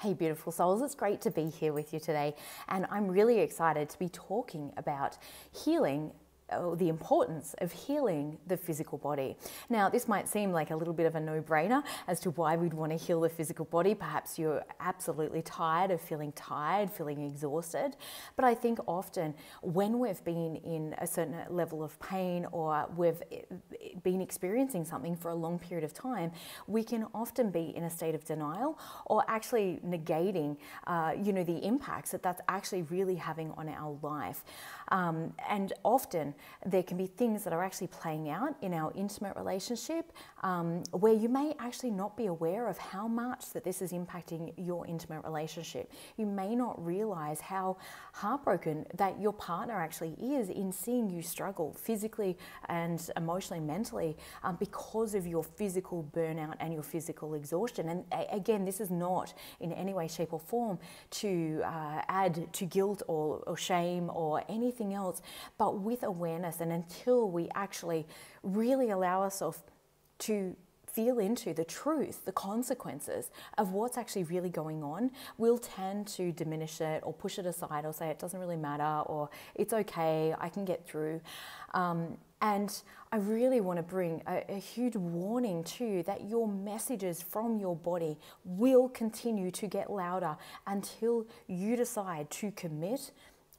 Hey, beautiful souls, it's great to be here with you today, and I'm really excited to be talking about healing oh, the importance of healing the physical body. Now, this might seem like a little bit of a no brainer as to why we'd want to heal the physical body. Perhaps you're absolutely tired of feeling tired, feeling exhausted. But I think often when we've been in a certain level of pain or we've eh, been experiencing something for a long period of time, we can often be in a state of denial or actually negating, uh, you know, the impacts that that's actually really having on our life. Um, and often, there can be things that are actually playing out in our intimate relationship um, where you may actually not be aware of how much that this is impacting your intimate relationship. You may not realize how heartbroken that your partner actually is in seeing you struggle physically and emotionally, mentally um, because of your physical burnout and your physical exhaustion. And again, this is not in any way, shape, or form to uh, add to guilt or, or shame or anything else, but with awareness awareness. And until we actually really allow ourselves to feel into the truth, the consequences of what's actually really going on, we'll tend to diminish it or push it aside or say it doesn't really matter or it's okay, I can get through. Um, and I really want to bring a, a, huge warning you that your messages from your body will continue to get louder until you decide to commit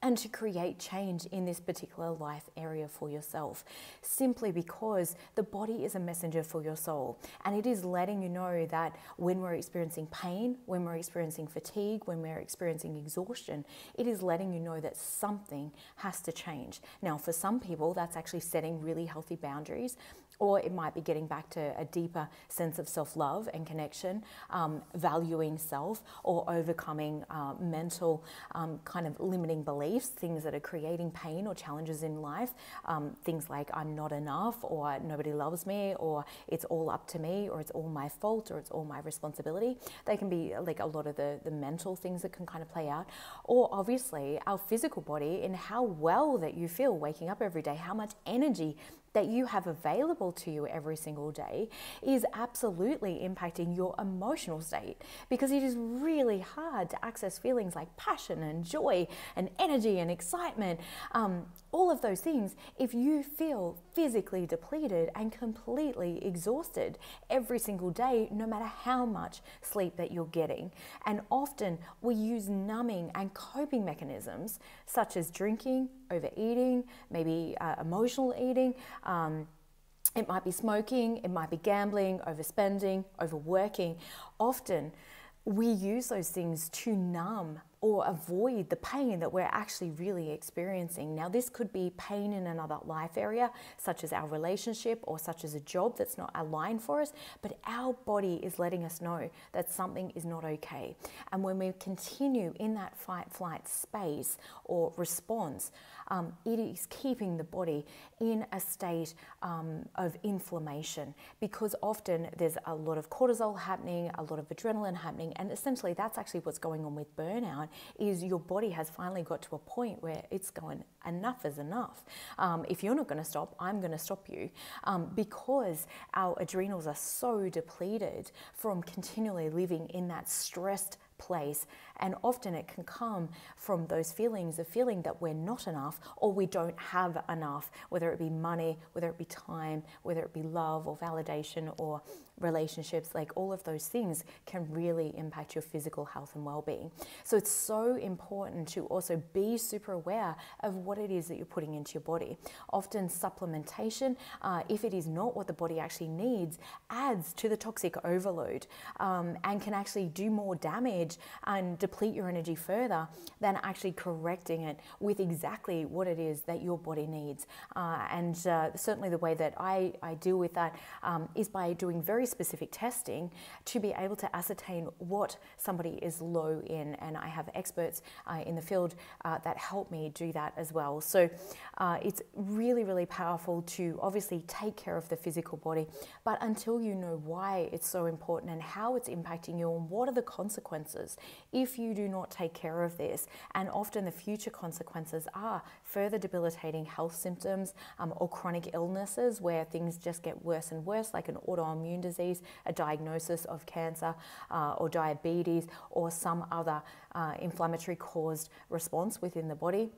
and to create change in this particular life area for yourself. Simply because the body is a messenger for your soul and it is letting you know that when we're experiencing pain, when we're experiencing fatigue, when we're experiencing exhaustion, it is letting you know that something has to change. Now, for some people, that's actually setting really healthy boundaries or it might be getting back to a deeper sense of self love and connection, um, valuing self, or overcoming uh, mental um, kind of limiting beliefs, things that are creating pain or challenges in life, um, things like I'm not enough, or nobody loves me, or it's all up to me, or it's all my fault, or it's all my responsibility. They can be like a lot of the, the mental things that can kind of play out, or obviously our physical body in how well that you feel waking up every day, how much energy that you have available to you every single day is absolutely impacting your emotional state because it is really hard to access feelings like passion and joy and energy and excitement um, all of those things, if you feel physically depleted and completely exhausted every single day, no matter how much sleep that you're getting, and often we use numbing and coping mechanisms such as drinking, overeating, maybe uh, emotional eating. Um, it might be smoking, it might be gambling, overspending, overworking. Often we use those things to numb or avoid the pain that we're actually really experiencing. Now, this could be pain in another life area, such as our relationship or such as a job that's not aligned for us, but our body is letting us know that something is not okay. And when we continue in that fight flight space or response, um, it is keeping the body in a state um, of inflammation because often there's a lot of cortisol happening, a lot of adrenaline happening, and essentially that's actually what's going on with burnout is your body has finally got to a point where it's going, enough is enough. Um, if you're not going to stop, I'm going to stop you. Um, because our adrenals are so depleted from continually living in that stressed place. And often it can come from those feelings of feeling that we're not enough or we don't have enough, whether it be money, whether it be time, whether it be love or validation or relationships, like all of those things can really impact your physical health and well being. So it's so important to also be super aware of what it is that you're putting into your body. Often, supplementation, uh, if it is not what the body actually needs, adds to the toxic overload um, and can actually do more damage damage and deplete your energy further than actually correcting it with exactly what it is that your body needs. Uh, and uh, certainly the way that I, I deal with that um, is by doing very specific testing to be able to ascertain what somebody is low in. And I have experts uh, in the field uh, that help me do that as well. So uh, it's really, really powerful to obviously take care of the physical body, but until you know why it's so important and how it's impacting you and what are the consequences if you do not take care of this. And often the future consequences are further debilitating health symptoms um, or chronic illnesses where things just get worse and worse, like an autoimmune disease, a diagnosis of cancer uh, or diabetes, or some other uh, inflammatory caused response within the body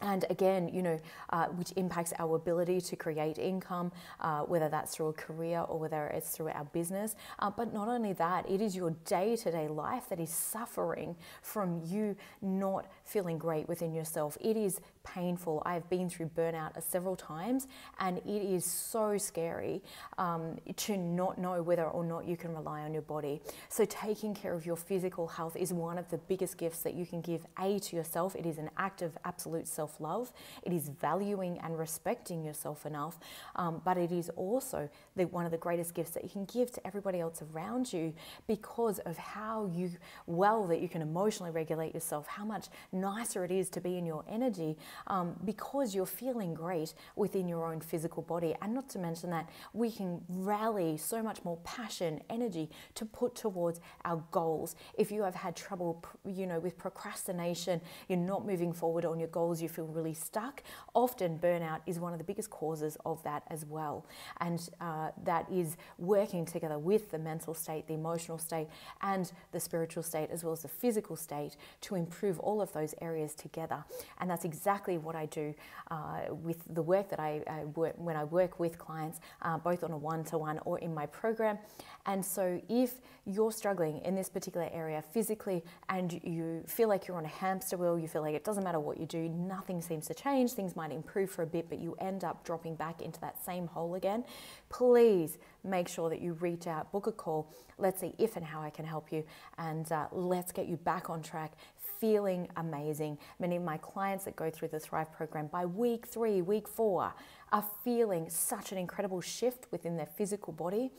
and again, you know, uh, which impacts our ability to create income, uh, whether that's through a career or whether it's through our business. Uh, but not only that, it is your day to day life that is suffering from you not feeling great within yourself. It is painful. I've been through burnout uh, several times, and it is so scary um, to not know whether or not you can rely on your body. So, taking care of your physical health is one of the biggest gifts that you can give A to yourself. It is an act of absolute self self love, it is valuing and respecting yourself enough, um, but it is also the, one of the greatest gifts that you can give to everybody else around you because of how you well that you can emotionally regulate yourself, how much nicer it is to be in your energy um, because you're feeling great within your own physical body. And not to mention that we can rally so much more passion, energy to put towards our goals. If you have had trouble, you know, with procrastination, you're not moving forward on your goals, you feel really stuck. Often, burnout is one of the biggest causes of that as well. And uh, that is working together with the mental state, the emotional state, and the spiritual state, as well as the physical state, to improve all of those areas together. And that's exactly what I do uh, with the work that I, I, work when I work with clients, uh, both on a one to one or in my program. And so, if you're struggling in this particular area physically and you feel like you're on a hamster wheel, you feel like it doesn't matter what you do, nothing nothing seems to change, things might improve for a bit, but you end up dropping back into that same hole again, please make sure that you reach out, book a call. Let's see if and how I can help you, and uh, let's get you back on track feeling amazing. Many of my clients that go through the Thrive program by week three, week four, are feeling such an incredible shift within their physical body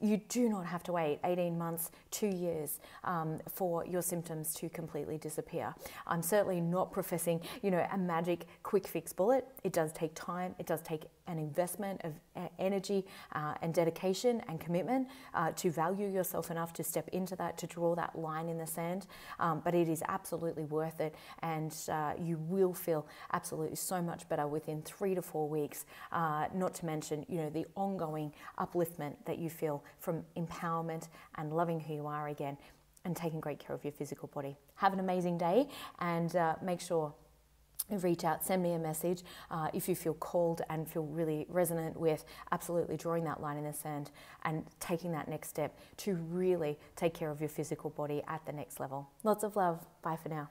you do not have to wait 18 months, two years um, for your symptoms to completely disappear. I'm certainly not professing, you know, a magic quick fix bullet. It does take time. It does take an investment of energy uh, and dedication and commitment uh, to value yourself enough to step into that, to draw that line in the sand. Um, but it is absolutely worth it, and uh, you will feel absolutely so much better within three to four weeks. Uh, not to mention, you know, the ongoing upliftment that you feel from empowerment and loving who you are again and taking great care of your physical body. Have an amazing day and uh, make sure reach out, send me a message uh, if you feel called and feel really resonant with absolutely drawing that line in the sand and taking that next step to really take care of your physical body at the next level. Lots of love. Bye for now.